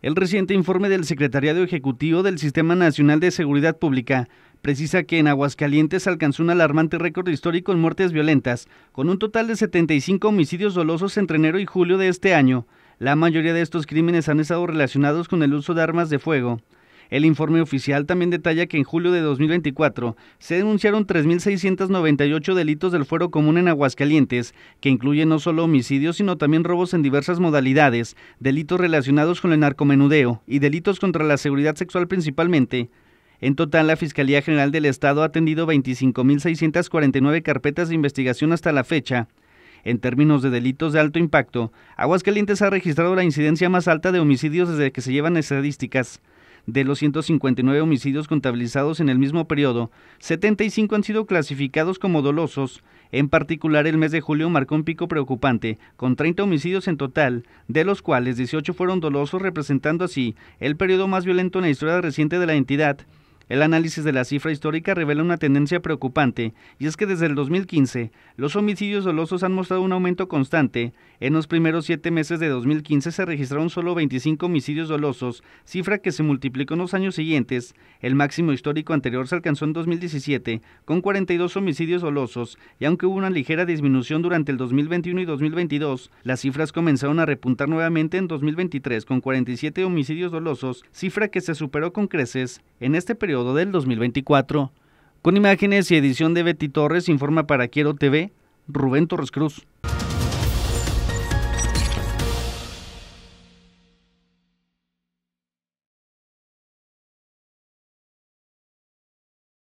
El reciente informe del Secretariado Ejecutivo del Sistema Nacional de Seguridad Pública precisa que en Aguascalientes alcanzó un alarmante récord histórico en muertes violentas, con un total de 75 homicidios dolosos entre enero y julio de este año. La mayoría de estos crímenes han estado relacionados con el uso de armas de fuego. El informe oficial también detalla que en julio de 2024 se denunciaron 3.698 delitos del fuero común en Aguascalientes, que incluyen no solo homicidios, sino también robos en diversas modalidades, delitos relacionados con el narcomenudeo y delitos contra la seguridad sexual principalmente. En total, la Fiscalía General del Estado ha atendido 25.649 carpetas de investigación hasta la fecha. En términos de delitos de alto impacto, Aguascalientes ha registrado la incidencia más alta de homicidios desde que se llevan estadísticas. De los 159 homicidios contabilizados en el mismo periodo, 75 han sido clasificados como dolosos. En particular, el mes de julio marcó un pico preocupante, con 30 homicidios en total, de los cuales 18 fueron dolosos, representando así el periodo más violento en la historia reciente de la entidad. El análisis de la cifra histórica revela una tendencia preocupante, y es que desde el 2015, los homicidios dolosos han mostrado un aumento constante. En los primeros siete meses de 2015 se registraron solo 25 homicidios dolosos, cifra que se multiplicó en los años siguientes. El máximo histórico anterior se alcanzó en 2017, con 42 homicidios dolosos, y aunque hubo una ligera disminución durante el 2021 y 2022, las cifras comenzaron a repuntar nuevamente en 2023 con 47 homicidios dolosos, cifra que se superó con creces en este periodo del 2024. Con imágenes y edición de Betty Torres, informa para Quiero TV, Rubén Torres Cruz.